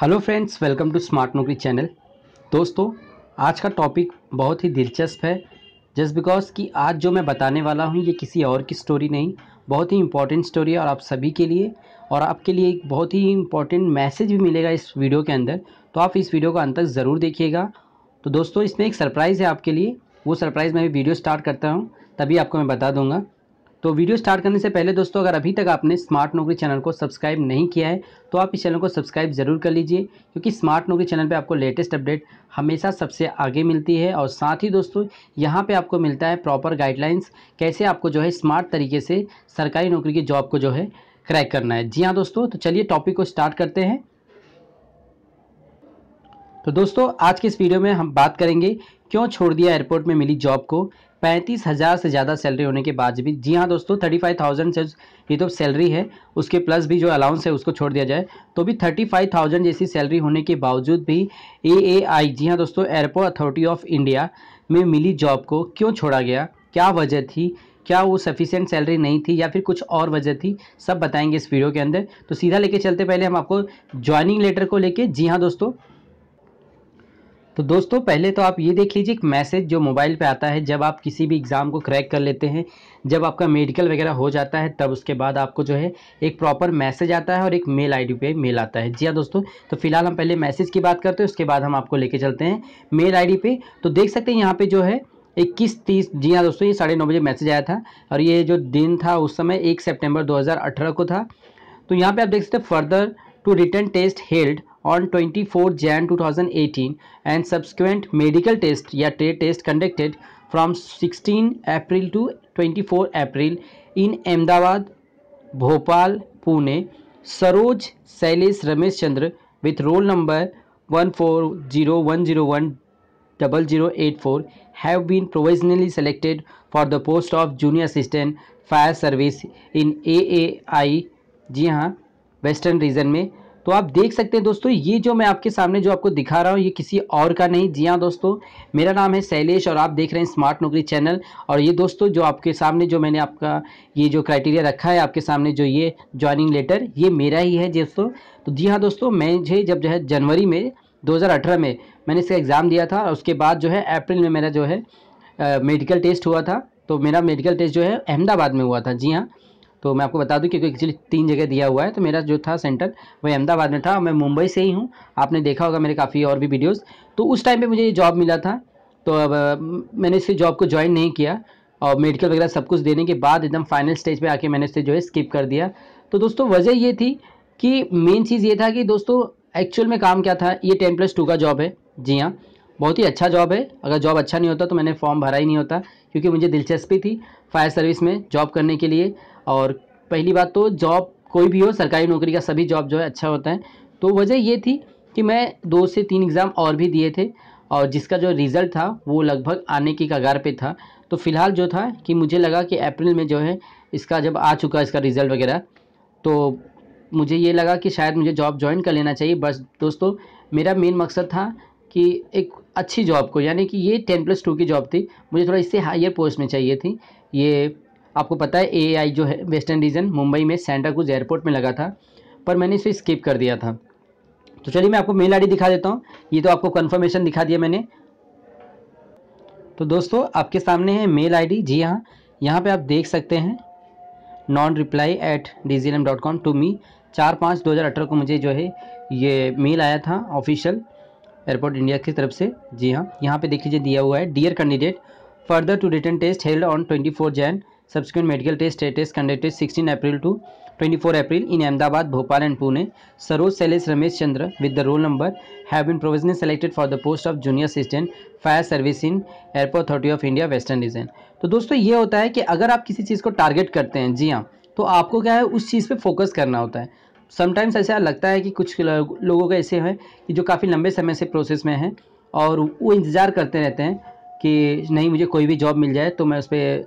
Hello friends welcome to smart Naukri channel दोस्तों आज का टॉपिक बहुत ही दिलचस्प है जस्ट बिकॉज कि आज जो मैं बताने वाला हूँ ये किसी और की स्टोरी नहीं बहुत ही इंपॉर्टेंट स्टोरी है और आप सभी के लिए और आपके लिए एक बहुत ही इंपॉर्टेंट मैसेज भी मिलेगा इस वीडियो के अंदर तो आप इस वीडियो को अंत तक ज़रूर देखिएगा तो दोस्तों इसमें एक सरप्राइज़ है आपके लिए वो सरप्राइज़ मैं वीडियो स्टार्ट करता हूँ तभी आपको मैं बता दूँगा तो वीडियो स्टार्ट करने से पहले दोस्तों अगर अभी तक आपने स्मार्ट नौकरी चैनल को सब्सक्राइब नहीं किया है तो आप इस चैनल को सब्सक्राइब ज़रूर कर लीजिए क्योंकि स्मार्ट नौकरी चैनल पे आपको लेटेस्ट अपडेट हमेशा सबसे आगे मिलती है और साथ ही दोस्तों यहाँ पे आपको मिलता है प्रॉपर गाइडलाइंस कैसे आपको जो है स्मार्ट तरीके से सरकारी नौकरी की जॉब को जो है क्रैक करना है जी हाँ दोस्तों तो चलिए टॉपिक को स्टार्ट करते हैं तो दोस्तों आज के इस वीडियो में हम बात करेंगे क्यों छोड़ दिया एयरपोर्ट में मिली जॉब को पैंतीस हज़ार से ज़्यादा सैलरी होने के बाद भी जी हाँ दोस्तों थर्टी फाइव थाउजेंड से ये तो सैलरी है उसके प्लस भी जो अलाउंस है उसको छोड़ दिया जाए तो भी थर्टी फाइव थाउजेंड जैसी सैलरी होने के बावजूद भी ए ए आई जी हाँ दोस्तों एयरपोर्ट अथॉरिटी ऑफ इंडिया में मिली जॉब को क्यों छोड़ा गया क्या वजह थी क्या वो सफिशियंट सैलरी नहीं थी या फिर कुछ और वजह थी सब बताएंगे इस वीडियो के अंदर तो सीधा लेके चलते पहले हम आपको ज्वाइनिंग लेटर को लेके जी हाँ दोस्तों तो दोस्तों पहले तो आप ये देख लीजिए एक मैसेज जो मोबाइल पे आता है जब आप किसी भी एग्ज़ाम को क्रैक कर लेते हैं जब आपका मेडिकल वगैरह हो जाता है तब उसके बाद आपको जो है एक प्रॉपर मैसेज आता है और एक मेल आईडी पे मेल आता है जी हाँ दोस्तों तो फिलहाल हम पहले मैसेज की बात करते हैं उसके बाद हम आपको लेके चलते हैं मेल आई डी तो देख सकते हैं यहाँ पर जो है इक्कीस तीस जी हाँ दोस्तों ये साढ़े नौ बजे मैसेज आया था और ये जो दिन था उस समय एक सेप्टेम्बर दो को था तो यहाँ पर आप देख सकते हैं further to written test held on 24 Jan 2018 and subsequent medical test या trade test conducted from 16 April to 24 April in Ahmedabad, Bhopal, Pune. Saroj Sailesh Ramesh Chandra with roll number 14010010084 have been provisionally selected for the post of junior assistant fire service in A A I जी हाँ western reason में तो आप देख सकते हैं दोस्तों ये जो मैं आपके सामने जो आपको दिखा रहा हूँ ये किसी और का नहीं जी हाँ दोस्तों मेरा नाम है शैलेश और आप देख रहे हैं स्मार्ट नौकरी चैनल और ये दोस्तों जो आपके सामने जो मैंने आपका ये जो क्राइटेरिया रखा है आपके सामने जो ये ज्वाइनिंग लेटर ये मेरा ही है दोस्तों तो जी हाँ दोस्तों मैं जब जो है जनवरी में दो में मैंने इसका एग्ज़ाम दिया था और उसके बाद जो है अप्रैल में मेरा जो है मेडिकल टेस्ट हुआ था तो मेरा मेडिकल टेस्ट जो है अहमदाबाद में हुआ था जी हाँ तो मैं आपको बता दूं क्योंकि एक्चुअली तीन जगह दिया हुआ है तो मेरा जो था सेंटर वही अहमदाबाद में था मैं मुंबई से ही हूँ आपने देखा होगा मेरे काफ़ी और भी वीडियोज़ तो उस टाइम पर मुझे ये जॉब मिला था तो अब मैंने इससे जॉब को ज्वाइन नहीं किया और मेडिकल वगैरह सब कुछ देने के बाद एकदम फाइनल स्टेज पर आके मैंने इससे जो है स्किप कर दिया तो दोस्तों वजह ये थी कि मेन चीज़ ये था कि दोस्तों एक्चुअल में काम क्या था ये टेन प्लस टू का जॉब है जी हाँ बहुत ही अच्छा जॉब है अगर जॉब अच्छा नहीं होता तो मैंने फॉर्म भरा ही नहीं होता क्योंकि मुझे दिलचस्पी थी फायर सर्विस में जॉब करने के लिए और पहली बात तो जॉब कोई भी हो सरकारी नौकरी का सभी जॉब जो है अच्छा होता है तो वजह ये थी कि मैं दो से तीन एग्ज़ाम और भी दिए थे और जिसका जो रिज़ल्ट था वो लगभग आने की कगार पे था तो फ़िलहाल जो था कि मुझे लगा कि अप्रैल में जो है इसका जब आ चुका इसका रिज़ल्ट वगैरह तो मुझे ये लगा कि शायद मुझे जॉब ज्वाइन कर लेना चाहिए बस दोस्तों मेरा मेन मकसद था कि एक अच्छी जॉब को यानी कि ये टेन प्लस टू की जॉब थी मुझे थोड़ा इससे हायर पोस्ट में चाहिए थी ये आपको पता है ए जो है वेस्टर्न रीजन मुंबई में सेंटा क्रूज एयरपोर्ट में लगा था पर मैंने इसे स्किप कर दिया था तो चलिए मैं आपको मेल आईडी दिखा देता हूँ ये तो आपको कन्फर्मेशन दिखा दिया मैंने तो दोस्तों आपके सामने है मेल आईडी जी हाँ यहाँ पे आप देख सकते हैं non reply at D G M dot com to me चार पाँच दो हज़ार अठारह को मुझे जो है ये मेल आया था ऑफिशियल एयरपोर्ट इंडिया की तरफ से जी हाँ यहाँ पे देख लीजिए दिया हुआ है dear candidate further to written test held on twenty four Jan subsequent medical test status conducted 16 April to 24 April in Ahmedabad Bhopal and Pune Saroj Sailesh Ramesh Chandra with the roll number have been provisionally selected for the post of junior assistant fire service in Airport Authority of India western design तो दोस्तों ये होता है कि अगर आप किसी चीज़ को टारगेट करते हैं जी हाँ तो आपको क्या है उस चीज़ पर फोकस करना होता है समटाइम्स ऐसा लगता है कि कुछ लोगों का ऐसे हैं कि जो काफ़ी लंबे समय से प्रोसेस में हैं और वो इंतज़ार करते रहते हैं कि नहीं मुझे कोई भी जॉब मिल जाए तो मैं उस पर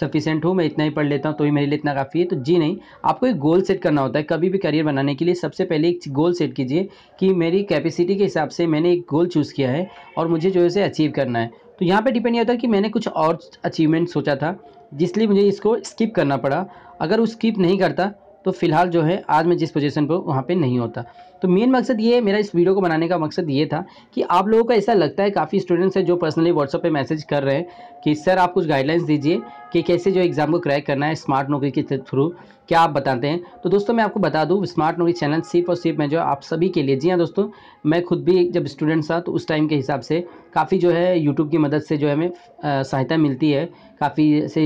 सफिशेंट हूँ मैं इतना ही पढ़ लेता हूँ तो ही मेरे लिए इतना काफ़ी है तो जी नहीं आपको एक गोल सेट करना होता है कभी भी करियर बनाने के लिए सबसे पहले एक गोल सेट कीजिए कि मेरी कैपेसिटी के हिसाब से मैंने एक गोल चूज़ किया है और मुझे जो है उसे अचीव करना है तो यहाँ पर डिपेंड ये होता है कि मैंने कुछ और अचीवमेंट सोचा था जिसलिए मुझे इसको स्किप करना पड़ा अगर वो स्किप नहीं करता तो फिलहाल जो है आज मैं जिस पोजीशन पर वहाँ पे नहीं होता तो मेन मकसद ये मेरा इस वीडियो को बनाने का मकसद ये था कि आप लोगों को ऐसा लगता है काफ़ी स्टूडेंट्स हैं जो पर्सनली व्हाट्सअप पे मैसेज कर रहे हैं कि सर आप कुछ गाइडलाइंस दीजिए कि कैसे जो एग्ज़ाम को क्रैक करना है स्मार्ट नौकरी के थ्रू क्या आप बताते हैं तो दोस्तों मैं आपको बता दूँ स्मार्ट नौकरी चैनल सिर्फ और सिर्फ मैं जो आप सभी के लिए जी हाँ दोस्तों मैं खुद भी जब स्टूडेंट था तो उस टाइम के हिसाब से काफ़ी जो है यूट्यूब की मदद से जो हमें सहायता मिलती है काफ़ी ऐसे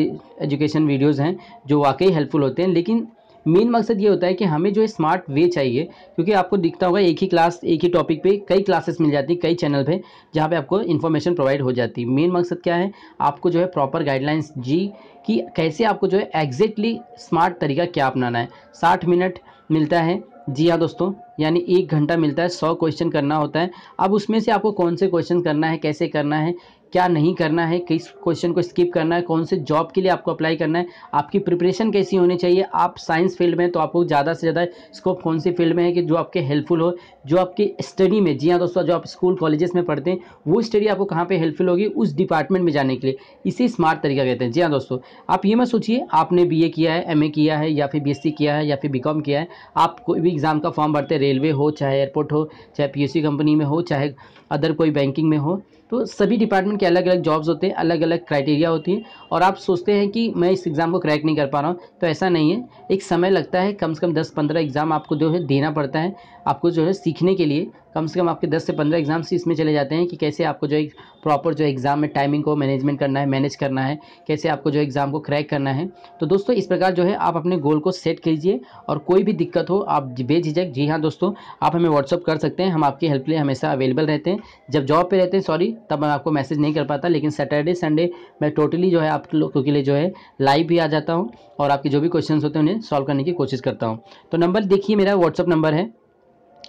एजुकेशन वीडियोज़ हैं जो वाकई हेल्पफुल होते हैं लेकिन मेन मकसद ये होता है कि हमें जो है स्मार्ट वे चाहिए क्योंकि आपको दिखता होगा एक ही क्लास एक ही टॉपिक पे कई क्लासेस मिल जाती कई चैनल पे जहाँ पे आपको इन्फॉर्मेशन प्रोवाइड हो जाती है मेन मकसद क्या है आपको जो है प्रॉपर गाइडलाइंस जी कि कैसे आपको जो है एग्जैक्टली स्मार्ट तरीका क्या अपनाना है साठ मिनट मिलता है जी हाँ दोस्तों यानी एक घंटा मिलता है सौ क्वेश्चन करना होता है अब उसमें से आपको कौन से क्वेश्चन करना है कैसे करना है क्या नहीं करना है किस क्वेश्चन को स्किप करना है कौन से जॉब के लिए आपको अप्लाई करना है आपकी प्रिपरेशन कैसी होनी चाहिए आप साइंस फील्ड में तो आपको ज़्यादा से ज़्यादा स्कोप कौन सी फील्ड में है कि जो आपके हेल्पफुल हो जो आपकी स्टडी में जी हाँ दोस्तों जो आप स्कूल कॉलेजेस में पढ़ते हैं वो स्टडी आपको कहाँ पर हेल्पफुल होगी उस डिपार्टमेंट में जाने के लिए इसी स्मार्ट तरीका कहते हैं जी हाँ दोस्तों आप ये मत सोचिए आपने बी किया है एम किया है या फिर बी किया है या फिर बी किया है आप कोई भी एग्ज़ाम का फॉर्म भरते हैं रेलवे हो चाहे एयरपोर्ट हो चाहे पी कंपनी में हो चाहे अदर कोई बैंकिंग में हो तो सभी डिपार्टमेंट के अलग अलग जॉब्स होते हैं अलग अलग क्राइटेरिया होती है और आप सोचते हैं कि मैं इस एग्ज़ाम को क्रैक नहीं कर पा रहा हूँ तो ऐसा नहीं है एक समय लगता है कम से कम दस पंद्रह एग्ज़ाम आपको जो है देना पड़ता है आपको जो है सीखने के लिए कम से कम आपके 10 से 15 एग्ज़ाम्स इसमें चले जाते हैं कि कैसे आपको जो एक प्रॉपर जो एग्ज़ाम में टाइमिंग को मैनेजमेंट करना है मैनेज करना है कैसे आपको जो एग्ज़ाम को क्रैक करना है तो दोस्तों इस प्रकार जो है आप अपने गोल को सेट कीजिए और कोई भी दिक्कत हो आप बेझिझक जी हाँ दोस्तों आप हमें व्हाट्सअप कर सकते हैं हम आपकी हेल्प लिए हमेशा अवेलेबल रहते हैं जब जॉब पर रहते हैं सॉरी तब मैं आपको मैसेज नहीं कर पाता लेकिन सैटरडे संडे मैं टोटली जो है आप लोगों के लिए जो है लाइव भी आ जाता हूँ और आपके जो भी क्वेश्चन होते हैं उन्हें सॉल्व करने की कोशिश करता हूँ तो नंबर देखिए मेरा व्हाट्सअप नंबर है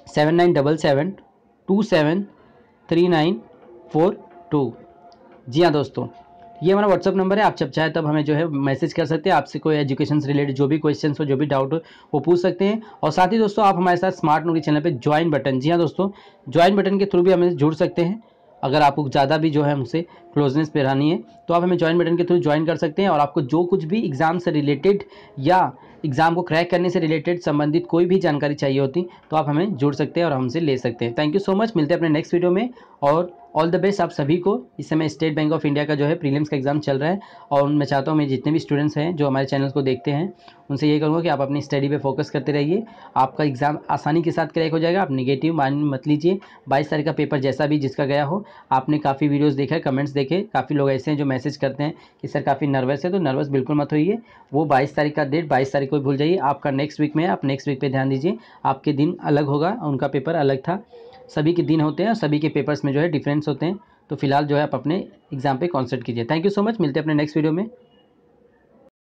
seven nine double seven two seven three nine four two जी हाँ दोस्तों ये हमारा व्हाट्सअप नंबर है आप जब चाहे तब हमें जो है मैसेज कर सकते हैं आपसे कोई एजुकेशन से रिलेटेड जो भी क्वेश्चन हो जो भी डाउट हो वो पूछ सकते हैं और साथ ही दोस्तों आप हमारे साथ स्मार्ट नौकरी चैनल पे ज्वाइन बटन जी हाँ दोस्तों ज्वाइन बटन के थ्रू भी हमें जुड़ सकते हैं अगर आपको ज़्यादा भी जो है हमसे क्लोजनेस पे रहनी है तो आप हमें ज्वाइन बटन के थ्रू ज्वाइन कर सकते हैं और आपको जो कुछ भी एग्ज़ाम से रिलेटेड या एग्जाम को क्रैक करने से रिलेटेड संबंधित कोई भी जानकारी चाहिए होती तो आप हमें जुड़ सकते हैं और हमसे ले सकते हैं थैंक यू सो मच मिलते हैं अपने नेक्स्ट वीडियो में और ऑल द बेस्ट आप सभी को इस समय स्टेट बैंक ऑफ इंडिया का जो है प्रीलिम्स का एग्जाम चल रहा है और मैं चाहता हूँ मेरे जितने भी स्टूडेंट्स हैं जो हमारे चैनल को देखते हैं उनसे ये कहूँगा कि आप अपनी स्टडी पे फोकस करते रहिए आपका एग्जाम आसानी के साथ क्रैक हो जाएगा आप निगेटिव मान मत लीजिए बाईस तारीख का पेपर जैसा भी जिसका गया हो आपने काफ़ी वीडियोज़ देखा कमेंट्स देखे काफ़ी लोग ऐसे हैं जो मैसेज करते हैं कि सर काफ़ी नर्वस है तो नर्वस बिल्कुल मत होइए वो बाईस तारीख का डेट बाईस तारीख को भूल जाइए आपका नेक्स्ट वीक में आप नेक्स्ट वीक पे ध्यान दीजिए आपके दिन अलग होगा उनका पेपर अलग था सभी के दिन होते हैं और सभी के पेपर्स में जो है डिफरेंस होते हैं तो फिलहाल जो है आप अपने एग्जाम पे कॉन्सेंट कीजिए थैंक यू सो मच मिलते हैं अपने नेक्स्ट वीडियो में